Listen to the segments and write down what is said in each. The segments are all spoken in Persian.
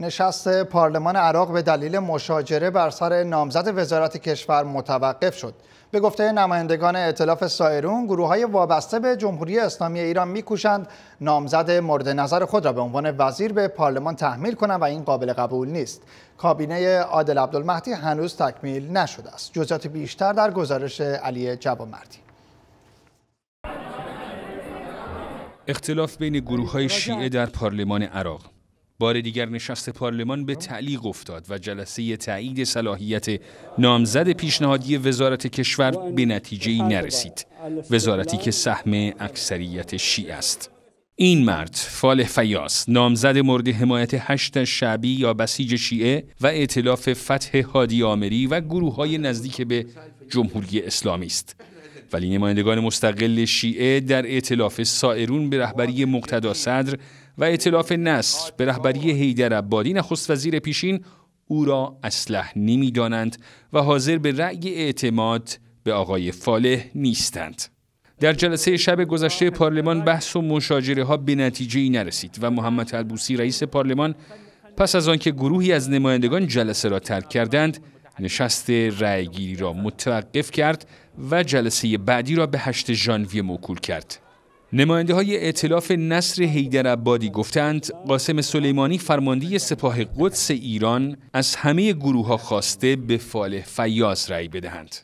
نشست پارلمان عراق به دلیل مشاجره بر سر نامزد وزارت کشور متوقف شد. به گفته نمایندگان اطلاف سایرون گروه های وابسته به جمهوری اسلامی ایران میکوشند نامزد مورد نظر خود را به عنوان وزیر به پارلمان تحمیل کنند و این قابل قبول نیست کابینه عادل عبدالمهدی هنوز تکمیل نشده است جزئیات بیشتر در گزارش علی جوامردی اختلاف بین گروه های شیعه در پارلمان عراق بار دیگر نشست پارلمان به تعلیق افتاد و جلسه تایید صلاحیت نامزد پیشنهادی وزارت کشور به نتیجه ای نرسید. وزارتی که سهم اکثریت شیعه است. این مرد فال فیاس نامزد مورد حمایت هشت شعبی یا بسیج شیعه و اعتلاف فتح هادی آمری و گروه های نزدیک به جمهوری اسلامی است ولی نمایندگان مستقل شیعه در اعتلاف سائرون به رهبری مقتدا صدر و اعتلاف نصر به رهبری حیدر عبادی نخست وزیر پیشین او را اصلح نمیدانند و حاضر به رأی اعتماد به آقای فاله نیستند. در جلسه شب گذشته پارلمان بحث و مشاجره ها به نتیجه ای نرسید و محمد البوسی رئیس پارلمان پس از آنکه گروهی از نمایندگان جلسه را ترک کردند نشست رأیگیری را متوقف کرد و جلسه بعدی را به 8 ژانویه موکول کرد. نماینده های اعتلاف نصر حیدر عبادی گفتند قاسم سلیمانی فرمانده سپاه قدس ایران از همه گروه ها خواسته به فالح فیاض رأی بدهند.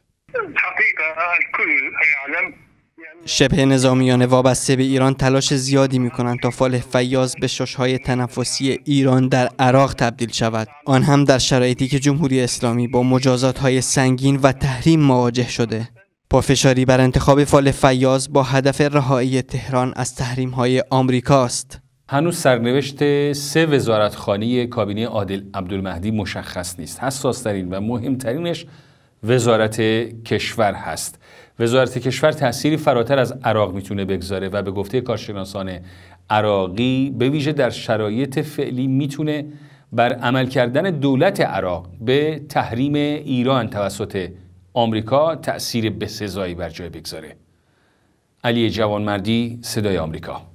شبه نظامیان وابسته به ایران تلاش زیادی می کنند تا فال فیاض به ششهای تنفسی ایران در عراق تبدیل شود آن هم در شرایطی که جمهوری اسلامی با مجازات های سنگین و تحریم مواجه شده با فشاری بر انتخاب فال فیاض با هدف رهایی تهران از تحریم های آمریکا هنوز سرنوشت سه وزارتخانه کابینه عادل عبدالمهدی مشخص نیست حساسترین و مهمترینش وزارت کشور هست وزارت کشور تأثیری فراتر از عراق میتونه بگذاره و به گفته کارشناسان عراقی به ویژه در شرایط فعلی میتونه بر عمل کردن دولت عراق به تحریم ایران توسط آمریکا تأثیر بسزایی بر جای بگذاره علی جوانمردی صدای آمریکا